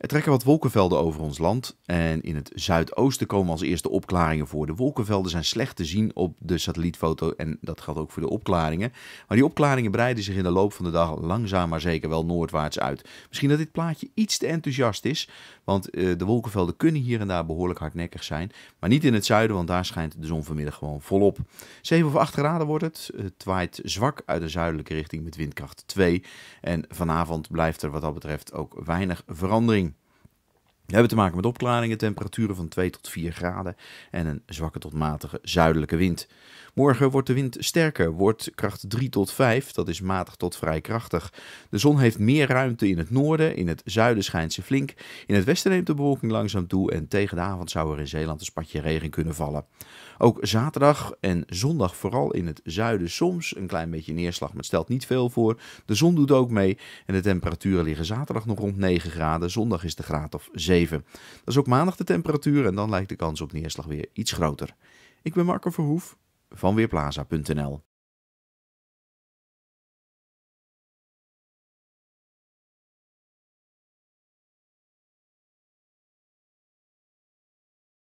Er trekken wat wolkenvelden over ons land en in het zuidoosten komen als eerste opklaringen voor. De wolkenvelden zijn slecht te zien op de satellietfoto en dat geldt ook voor de opklaringen. Maar die opklaringen breiden zich in de loop van de dag langzaam maar zeker wel noordwaarts uit. Misschien dat dit plaatje iets te enthousiast is, want eh, de wolkenvelden kunnen hier en daar behoorlijk hardnekkig zijn. Maar niet in het zuiden, want daar schijnt de zon vanmiddag gewoon volop. 7 of 8 graden wordt het. Het waait zwak uit de zuidelijke richting met windkracht 2. En vanavond blijft er wat dat betreft ook weinig verandering. We hebben te maken met opklaringen, temperaturen van 2 tot 4 graden en een zwakke tot matige zuidelijke wind. Morgen wordt de wind sterker, wordt kracht 3 tot 5, dat is matig tot vrij krachtig. De zon heeft meer ruimte in het noorden, in het zuiden schijnt ze flink. In het westen neemt de bewolking langzaam toe en tegen de avond zou er in Zeeland een spatje regen kunnen vallen. Ook zaterdag en zondag vooral in het zuiden soms een klein beetje neerslag, maar stelt niet veel voor. De zon doet ook mee en de temperaturen liggen zaterdag nog rond 9 graden, zondag is de graad of 7. Dat is ook maandag de temperatuur en dan lijkt de kans op neerslag weer iets groter. Ik ben Marco Verhoef van Weerplaza.nl.